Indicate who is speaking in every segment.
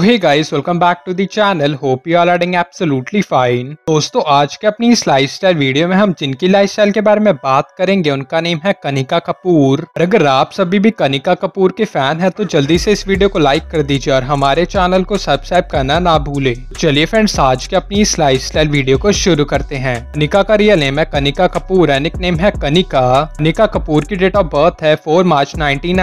Speaker 1: तो hey guys welcome back to the channel hope you are absolutely fine दोस्तों आज के अपनी इस लाइफस्टाइल वीडियो में हम जिनकी लाइफस्टाइल के बारे में बात करेंगे उनका नेम है कनिका कपूर और अगर आप सभी भी कनिका कपूर के फैन है तो जल्दी से इस वीडियो को लाइक कर दीजिए और हमारे चैनल को सब्सक्राइब करना ना भूले चलिए फ्रेंड्स आज के अपनी इस लाइफ वीडियो को शुरू करते हैं कनिका का रियल नेम है कनिका कपूर एनिक नेम है कनिका कनिका कपूर की डेट ऑफ बर्थ है फोर मार्च नाइनटीन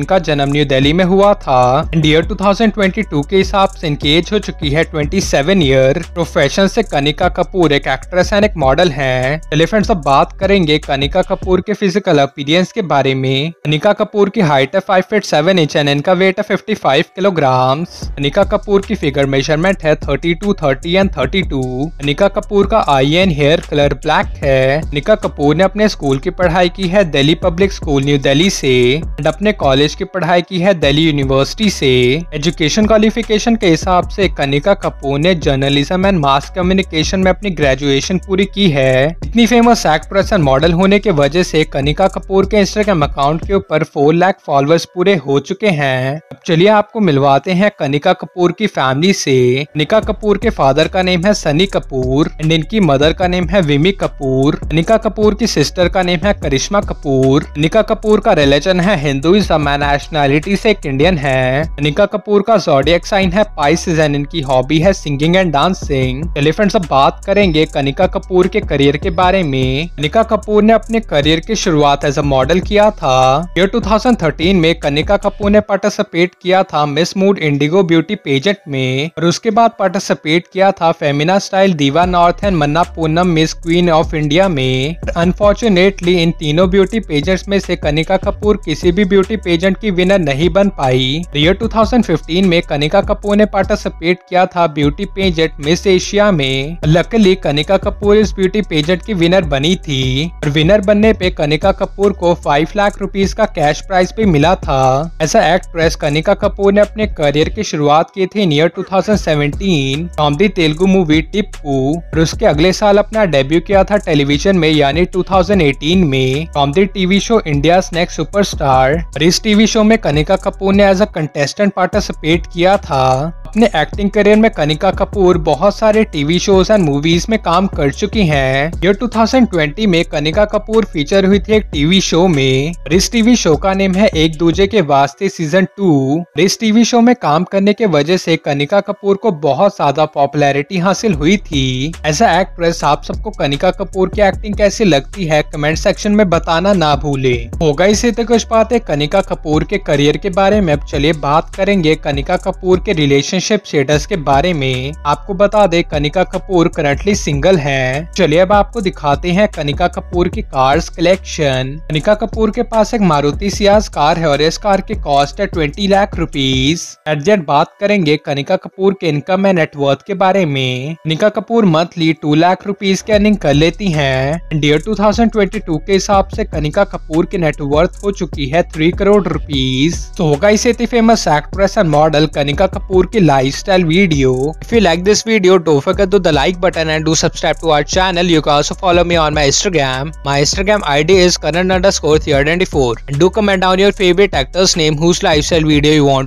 Speaker 1: इनका जन्म न्यू दिल्ली में हुआ था एंड ईयर टू टू के हिसाब से इनकी एज हो चुकी है 27 ईयर प्रोफेशन से कनिका कपूर एक एक्ट्रेस एंड एक मॉडल है चलिए फ्रेंड्स अब बात करेंगे कनिका कपूर के फिजिकल अपीरियंस के बारे में कनिका कपूर की हाइट है five feet seven inch and इनका वेट है fifty five kilogram Kanika Kapoor की फिगर मेजरमेंट है thirty two thirty and thirty two Kanika Kapoor का eye and hair colour black है कनिका कपूर ने अपने स्कूल की पढ़ाई की है Delhi public school new Delhi से एंड अपने कॉलेज की पढ़ाई की है दिल्ली यूनिवर्सिटी से एजुकेशन का क्वालिफिकेशन के हिसाब से कनिका कपूर ने जर्नलिज्म एंड मास कम्युनिकेशन में अपनी ग्रेजुएशन पूरी की है इतनी फेमस एक्ट्रेस एंड मॉडल होने की वजह से कनिका कपूर के इंस्टाग्राम अकाउंट के ऊपर फोर लाख फॉलोअर्स पूरे हो चुके हैं अब चलिए आपको मिलवाते हैं कनिका कपूर की फैमिली से कनिका कपूर के फादर का नेम है सनी कपूर एंड इनकी मदर का नेम है विमी कपूर कनिका कपूर की सिस्टर का नेम है करिश्मा कपूर कनिका कपूर का रिलेजन है हिंदुइज्म नेशनलिटी नेशनैलिटी से एक इंडियन है कनिका कपूर का जोडियक साइन है पाइसिस एंड इनकी हॉबी है सिंगिंग एंड डांसिंग चलिए फ्रेंड्स अब बात करेंगे कनिका कपूर के करियर के बारे में कनिका कपूर ने अपने करियर की शुरुआत एज अ मॉडल किया था ईयर 2013 में कनिका कपूर ने पार्टिसिपेट किया था Miss Mood Indigo beauty pageant में और उसके बाद पार्टिसिपेट किया था Femina style diva north and मन्ना पूनम मिस क्वीन ऑफ इंडिया में अनफॉर्चुनेटली इन तीनों ब्यूटी पेजेंट्स में से कनिका कपूर किसी भी ब्यूटी पेजेंट की विनर नहीं बन पाई ईयर 2015 में कनिका कपूर ने पार्टिसिपेट किया था ब्यूटी पेजेट मिस एशिया में लकली कनिका कपूर इस ब्यूटी पेजेट की विनर बनी थी और विनर बनने पे कनिका कपूर को फाइव लाख रुपीज का कैश प्राइज भी मिला था ऐसा एक्ट्रेस कनिका कपूर ने अपने करियर की शुरुआत की थी near two thousand the Telugu movie Tippu और उसके अगले साल अपना डेब्यू किया था टेलीविजन में यानी 2018 में from TV show India next superstar और इस टीवी शो में कनिका कपूर ने एज अ कंटेस्टेंट पार्टिसिपेट किया किया था अपने एक्टिंग करियर में कनिका कपूर बहुत सारे टीवी शोज एंड मूवीज में काम कर चुकी हैं। ये 2020 में कनिका कपूर फीचर हुई थी एक टीवी शो में रिस इस टीवी शो का नेम है एक दूजे के वास्ते सीजन टू इस टीवी शो में काम करने के वजह से कनिका कपूर को बहुत ज्यादा पॉपुलैरिटी हासिल हुई थी एज एक्ट्रेस आप सबको कनिका कपूर की एक्टिंग कैसी लगती है कमेंट सेक्शन में बताना ना भूले होगा इसे तो कुछ बातें कनिका कपूर के करियर के बारे में अब चलिए बात करेंगे कनिका कपूर के रिलेशन रिलेशनशिप स्टेटस के बारे में आपको बता दे कनिका कपूर करंटली सिंगल है चलिए अब आपको दिखाते हैं कनिका कपूर की कार्स कलेक्शन कनिका कपूर के पास एक मारुति सियाज कार है और इस कार की कॉस्ट है ट्वेंटी लाख रुपीज एडजेट बात करेंगे कनिका कपूर के इनकम एंड नेटवर्थ के बारे में Kanika Kapoor monthly two lakh rupees की अर्निंग कर लेती है डेयर टू के हिसाब से कनिका कपूर की नेटवर्थ हो चुकी है थ्री करोड़ रुपीज तो होगा इसे famous actress and model Kanika Kapoor की lifestyle video. If you like this video, don't forget to the like button and do subscribe to our channel. You can also follow me on my Instagram. My Instagram ID is current underscore 394. And do comment down your favorite actor's name whose lifestyle video you want to